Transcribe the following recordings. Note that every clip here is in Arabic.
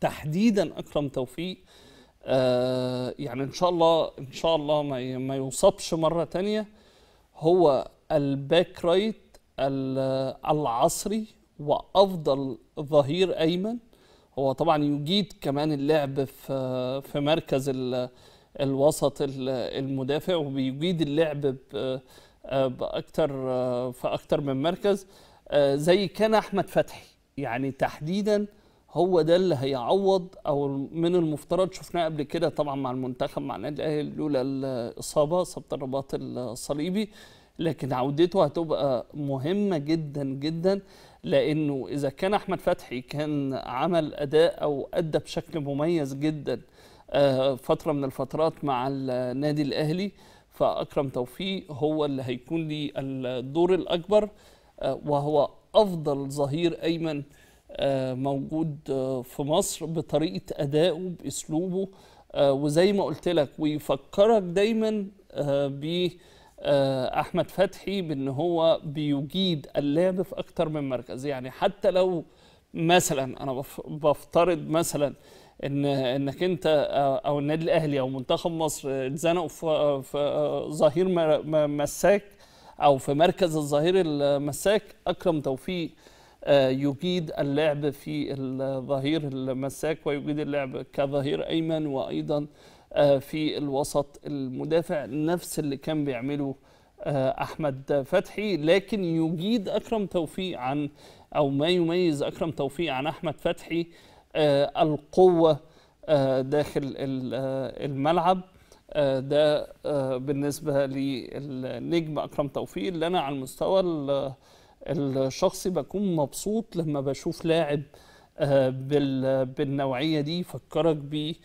تحديدا اكرم توفيق آه يعني ان شاء الله ان شاء الله ما ما يصابش مره تانية هو الباك رايت العصري وافضل ظهير ايمن هو طبعا يجيد كمان اللعب في في مركز الوسط المدافع وبيجيد اللعب آه، باكثر آه، في اكثر من مركز آه، زي كان احمد فتحي يعني تحديدا هو ده اللي هيعوض او من المفترض شفناه قبل كده طبعا مع المنتخب مع النادي الاهلي لولا الاصابه اصابه الرباط الصليبي لكن عودته هتبقى مهمه جدا جدا لانه اذا كان احمد فتحي كان عمل اداء او ادى بشكل مميز جدا آه، فتره من الفترات مع النادي الاهلي فاكرم توفيق هو اللي هيكون لي الدور الاكبر آه، وهو افضل ظهير ايمن آه، موجود آه، في مصر بطريقه ادائه باسلوبه آه، وزي ما قلت لك ويفكرك دايما ب احمد فتحي بان هو بيجيد اللعب في اكتر من مركز يعني حتى لو مثلا انا بفترض مثلا ان انك انت او النادي الاهلي او منتخب مصر اتزنقوا في ظهير مساك او في مركز الظهير المساك اكرم توفيق آه، يجيد اللعب في الظهير المساك ويجيد اللعب كظهير ايمن وايضا آه، في الوسط المدافع نفس اللي كان بيعمله آه، احمد فتحي لكن يجيد اكرم توفيق عن او ما يميز اكرم توفيق عن احمد فتحي القوه داخل الملعب ده بالنسبه للنجم اكرم توفيق اللي انا على المستوى الشخصي بكون مبسوط لما بشوف لاعب آه، بالنوعيه دي يفكرك بالجيل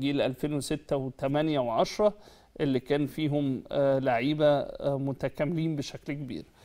جيل 2006 و8 و10 اللي كان فيهم آه، لعيبه آه، متكاملين بشكل كبير